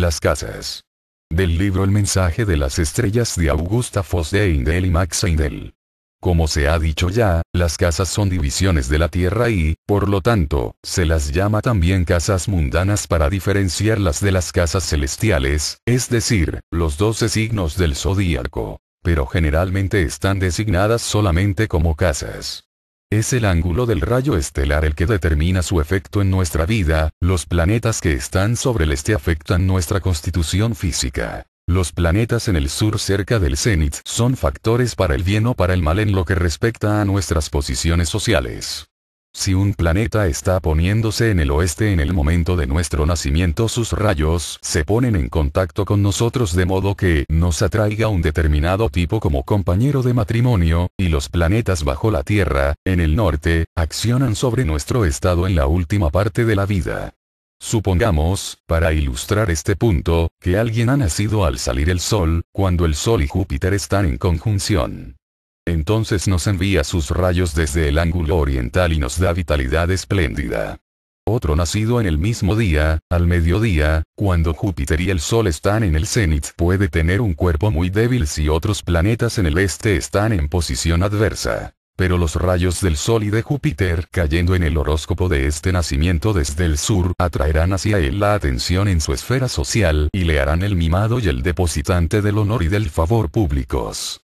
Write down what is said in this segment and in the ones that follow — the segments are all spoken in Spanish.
Las casas. Del libro El mensaje de las estrellas de Augusta Foss de y Max Eindel. Como se ha dicho ya, las casas son divisiones de la Tierra y, por lo tanto, se las llama también casas mundanas para diferenciarlas de las casas celestiales, es decir, los doce signos del zodíaco. Pero generalmente están designadas solamente como casas. Es el ángulo del rayo estelar el que determina su efecto en nuestra vida, los planetas que están sobre el este afectan nuestra constitución física. Los planetas en el sur cerca del cenit son factores para el bien o para el mal en lo que respecta a nuestras posiciones sociales. Si un planeta está poniéndose en el oeste en el momento de nuestro nacimiento sus rayos se ponen en contacto con nosotros de modo que nos atraiga un determinado tipo como compañero de matrimonio, y los planetas bajo la Tierra, en el norte, accionan sobre nuestro estado en la última parte de la vida. Supongamos, para ilustrar este punto, que alguien ha nacido al salir el Sol, cuando el Sol y Júpiter están en conjunción. Entonces nos envía sus rayos desde el ángulo oriental y nos da vitalidad espléndida. Otro nacido en el mismo día, al mediodía, cuando Júpiter y el Sol están en el cenit puede tener un cuerpo muy débil si otros planetas en el este están en posición adversa. Pero los rayos del Sol y de Júpiter cayendo en el horóscopo de este nacimiento desde el sur atraerán hacia él la atención en su esfera social y le harán el mimado y el depositante del honor y del favor públicos.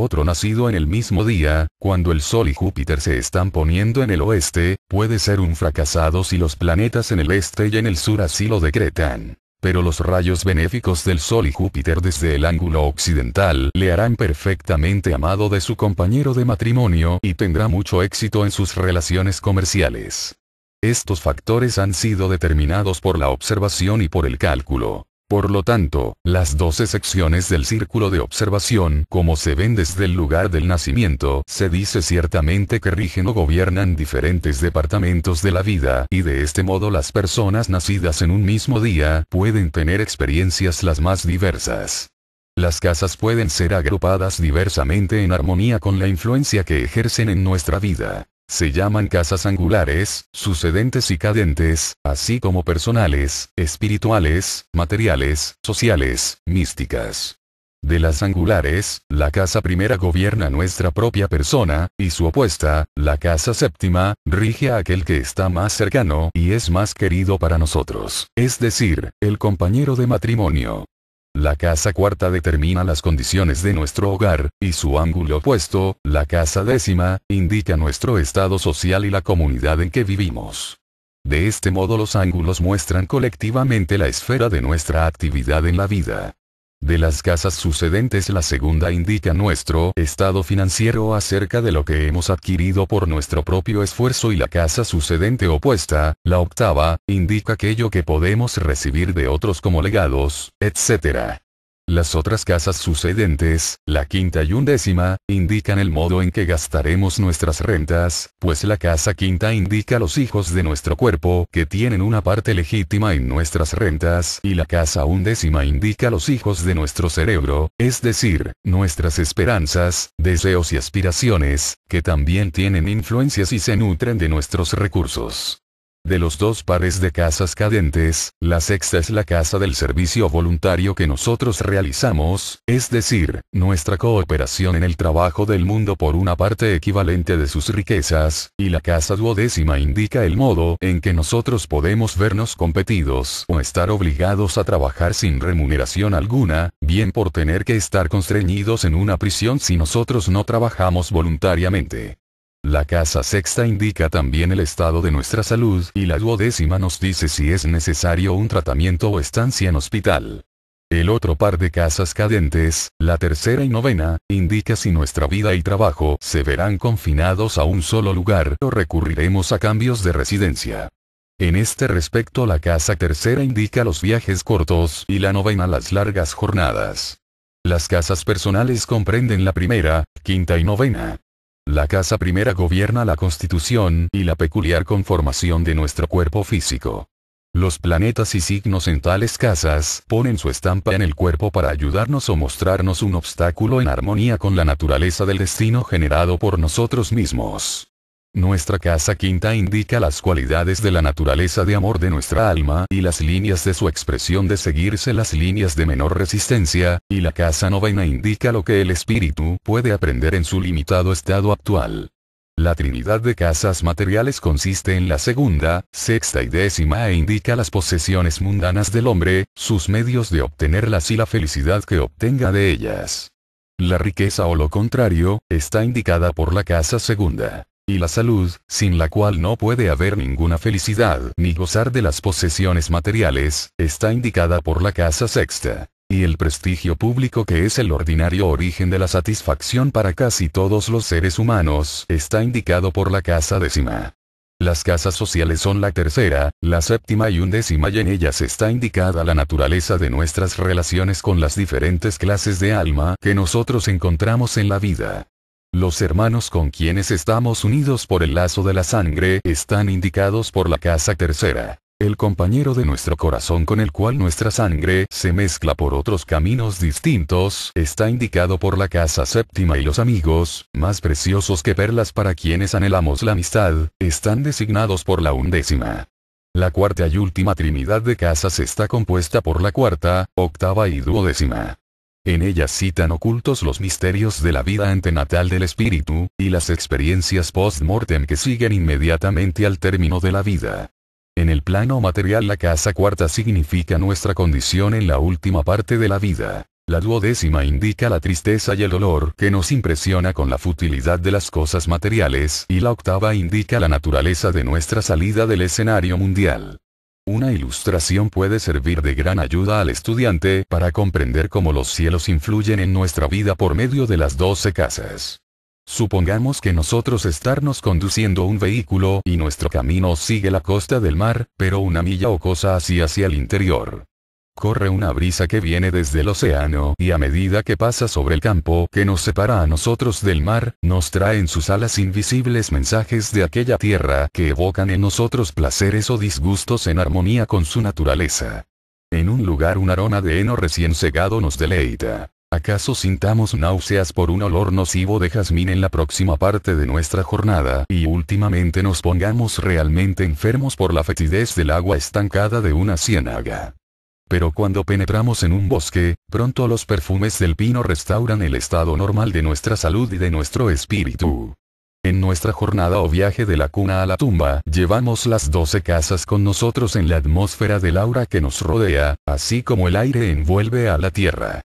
Otro nacido en el mismo día, cuando el Sol y Júpiter se están poniendo en el oeste, puede ser un fracasado si los planetas en el este y en el sur así lo decretan. Pero los rayos benéficos del Sol y Júpiter desde el ángulo occidental le harán perfectamente amado de su compañero de matrimonio y tendrá mucho éxito en sus relaciones comerciales. Estos factores han sido determinados por la observación y por el cálculo. Por lo tanto, las 12 secciones del círculo de observación, como se ven desde el lugar del nacimiento, se dice ciertamente que rigen o gobiernan diferentes departamentos de la vida, y de este modo las personas nacidas en un mismo día pueden tener experiencias las más diversas. Las casas pueden ser agrupadas diversamente en armonía con la influencia que ejercen en nuestra vida. Se llaman casas angulares, sucedentes y cadentes, así como personales, espirituales, materiales, sociales, místicas. De las angulares, la casa primera gobierna nuestra propia persona, y su opuesta, la casa séptima, rige a aquel que está más cercano y es más querido para nosotros, es decir, el compañero de matrimonio. La casa cuarta determina las condiciones de nuestro hogar, y su ángulo opuesto, la casa décima, indica nuestro estado social y la comunidad en que vivimos. De este modo los ángulos muestran colectivamente la esfera de nuestra actividad en la vida de las casas sucedentes la segunda indica nuestro estado financiero acerca de lo que hemos adquirido por nuestro propio esfuerzo y la casa sucedente opuesta, la octava, indica aquello que podemos recibir de otros como legados, etc. Las otras casas sucedentes, la quinta y undécima, indican el modo en que gastaremos nuestras rentas, pues la casa quinta indica los hijos de nuestro cuerpo que tienen una parte legítima en nuestras rentas y la casa undécima indica los hijos de nuestro cerebro, es decir, nuestras esperanzas, deseos y aspiraciones, que también tienen influencias y se nutren de nuestros recursos. De los dos pares de casas cadentes, la sexta es la casa del servicio voluntario que nosotros realizamos, es decir, nuestra cooperación en el trabajo del mundo por una parte equivalente de sus riquezas, y la casa duodécima indica el modo en que nosotros podemos vernos competidos o estar obligados a trabajar sin remuneración alguna, bien por tener que estar constreñidos en una prisión si nosotros no trabajamos voluntariamente. La casa sexta indica también el estado de nuestra salud y la duodécima nos dice si es necesario un tratamiento o estancia en hospital. El otro par de casas cadentes, la tercera y novena, indica si nuestra vida y trabajo se verán confinados a un solo lugar o recurriremos a cambios de residencia. En este respecto la casa tercera indica los viajes cortos y la novena las largas jornadas. Las casas personales comprenden la primera, quinta y novena. La casa primera gobierna la constitución y la peculiar conformación de nuestro cuerpo físico. Los planetas y signos en tales casas ponen su estampa en el cuerpo para ayudarnos o mostrarnos un obstáculo en armonía con la naturaleza del destino generado por nosotros mismos. Nuestra casa quinta indica las cualidades de la naturaleza de amor de nuestra alma y las líneas de su expresión de seguirse las líneas de menor resistencia, y la casa novena indica lo que el espíritu puede aprender en su limitado estado actual. La trinidad de casas materiales consiste en la segunda, sexta y décima e indica las posesiones mundanas del hombre, sus medios de obtenerlas y la felicidad que obtenga de ellas. La riqueza o lo contrario, está indicada por la casa segunda y la salud, sin la cual no puede haber ninguna felicidad ni gozar de las posesiones materiales, está indicada por la casa sexta. Y el prestigio público que es el ordinario origen de la satisfacción para casi todos los seres humanos, está indicado por la casa décima. Las casas sociales son la tercera, la séptima y undécima y en ellas está indicada la naturaleza de nuestras relaciones con las diferentes clases de alma que nosotros encontramos en la vida. Los hermanos con quienes estamos unidos por el lazo de la sangre están indicados por la casa tercera. El compañero de nuestro corazón con el cual nuestra sangre se mezcla por otros caminos distintos, está indicado por la casa séptima y los amigos, más preciosos que perlas para quienes anhelamos la amistad, están designados por la undécima. La cuarta y última trinidad de casas está compuesta por la cuarta, octava y duodécima. En ellas citan ocultos los misterios de la vida antenatal del espíritu, y las experiencias post-mortem que siguen inmediatamente al término de la vida. En el plano material la casa cuarta significa nuestra condición en la última parte de la vida. La duodécima indica la tristeza y el dolor que nos impresiona con la futilidad de las cosas materiales y la octava indica la naturaleza de nuestra salida del escenario mundial. Una ilustración puede servir de gran ayuda al estudiante para comprender cómo los cielos influyen en nuestra vida por medio de las doce casas. Supongamos que nosotros estarnos conduciendo un vehículo y nuestro camino sigue la costa del mar, pero una milla o cosa así hacia el interior. Corre una brisa que viene desde el océano y a medida que pasa sobre el campo que nos separa a nosotros del mar, nos trae en sus alas invisibles mensajes de aquella tierra que evocan en nosotros placeres o disgustos en armonía con su naturaleza. En un lugar un aroma de heno recién segado nos deleita. ¿Acaso sintamos náuseas por un olor nocivo de jazmín en la próxima parte de nuestra jornada y últimamente nos pongamos realmente enfermos por la fetidez del agua estancada de una ciénaga? Pero cuando penetramos en un bosque, pronto los perfumes del pino restauran el estado normal de nuestra salud y de nuestro espíritu. En nuestra jornada o viaje de la cuna a la tumba, llevamos las doce casas con nosotros en la atmósfera del aura que nos rodea, así como el aire envuelve a la tierra.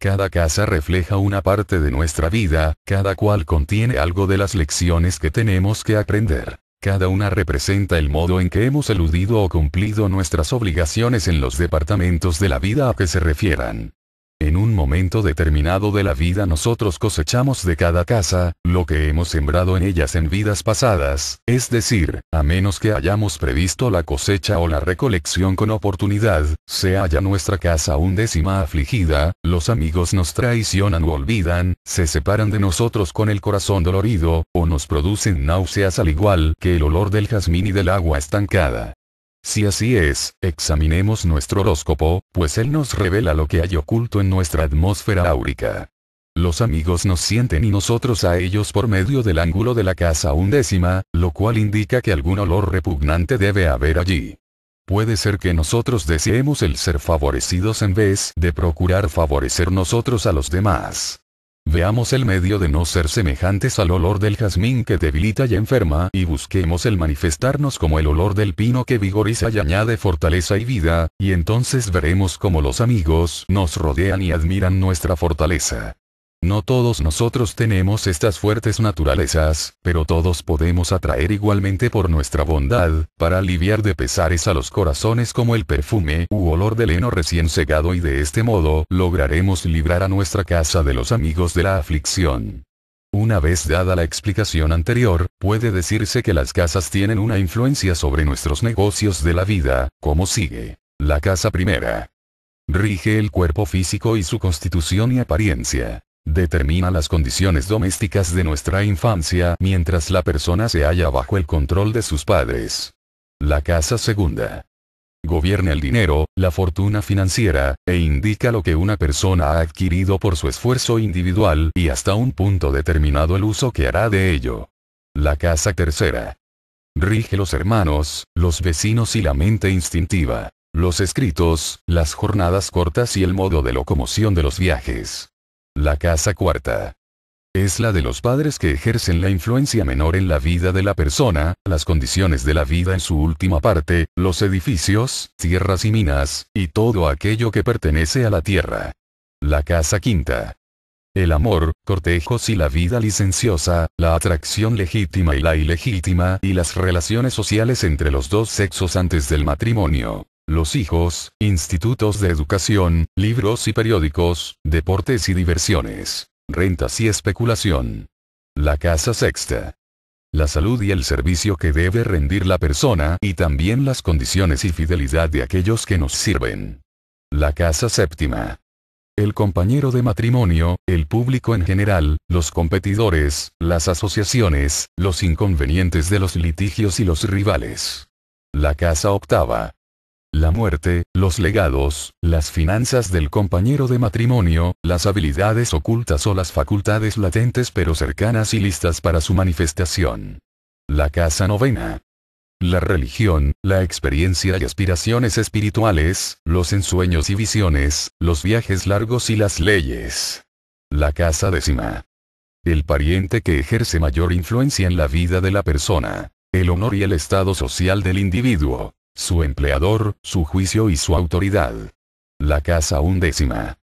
Cada casa refleja una parte de nuestra vida, cada cual contiene algo de las lecciones que tenemos que aprender cada una representa el modo en que hemos eludido o cumplido nuestras obligaciones en los departamentos de la vida a que se refieran. En un momento determinado de la vida nosotros cosechamos de cada casa, lo que hemos sembrado en ellas en vidas pasadas, es decir, a menos que hayamos previsto la cosecha o la recolección con oportunidad, se halla nuestra casa un décima afligida, los amigos nos traicionan o olvidan, se separan de nosotros con el corazón dolorido, o nos producen náuseas al igual que el olor del jazmín y del agua estancada. Si así es, examinemos nuestro horóscopo, pues él nos revela lo que hay oculto en nuestra atmósfera áurica. Los amigos nos sienten y nosotros a ellos por medio del ángulo de la casa undécima, lo cual indica que algún olor repugnante debe haber allí. Puede ser que nosotros deseemos el ser favorecidos en vez de procurar favorecer nosotros a los demás. Veamos el medio de no ser semejantes al olor del jazmín que debilita y enferma y busquemos el manifestarnos como el olor del pino que vigoriza y añade fortaleza y vida, y entonces veremos cómo los amigos nos rodean y admiran nuestra fortaleza. No todos nosotros tenemos estas fuertes naturalezas, pero todos podemos atraer igualmente por nuestra bondad, para aliviar de pesares a los corazones como el perfume u olor del heno recién cegado y de este modo lograremos librar a nuestra casa de los amigos de la aflicción. Una vez dada la explicación anterior, puede decirse que las casas tienen una influencia sobre nuestros negocios de la vida, como sigue. La casa primera. Rige el cuerpo físico y su constitución y apariencia determina las condiciones domésticas de nuestra infancia mientras la persona se halla bajo el control de sus padres. La casa segunda. Gobierna el dinero, la fortuna financiera, e indica lo que una persona ha adquirido por su esfuerzo individual y hasta un punto determinado el uso que hará de ello. La casa tercera. Rige los hermanos, los vecinos y la mente instintiva, los escritos, las jornadas cortas y el modo de locomoción de los viajes. La casa cuarta. Es la de los padres que ejercen la influencia menor en la vida de la persona, las condiciones de la vida en su última parte, los edificios, tierras y minas, y todo aquello que pertenece a la tierra. La casa quinta. El amor, cortejos y la vida licenciosa, la atracción legítima y la ilegítima y las relaciones sociales entre los dos sexos antes del matrimonio los hijos, institutos de educación, libros y periódicos, deportes y diversiones, rentas y especulación. La casa sexta. La salud y el servicio que debe rendir la persona y también las condiciones y fidelidad de aquellos que nos sirven. La casa séptima. El compañero de matrimonio, el público en general, los competidores, las asociaciones, los inconvenientes de los litigios y los rivales. La casa octava la muerte, los legados, las finanzas del compañero de matrimonio, las habilidades ocultas o las facultades latentes pero cercanas y listas para su manifestación. La casa novena. La religión, la experiencia y aspiraciones espirituales, los ensueños y visiones, los viajes largos y las leyes. La casa décima. El pariente que ejerce mayor influencia en la vida de la persona. El honor y el estado social del individuo su empleador, su juicio y su autoridad. La casa undécima.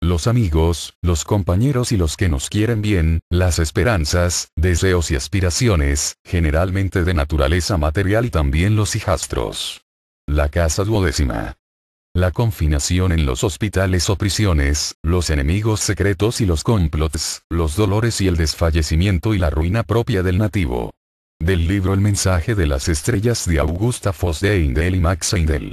Los amigos, los compañeros y los que nos quieren bien, las esperanzas, deseos y aspiraciones, generalmente de naturaleza material y también los hijastros. La casa duodécima. La confinación en los hospitales o prisiones, los enemigos secretos y los complots, los dolores y el desfallecimiento y la ruina propia del nativo. Del libro El mensaje de las estrellas de Augusta Foss de y Max Eindel.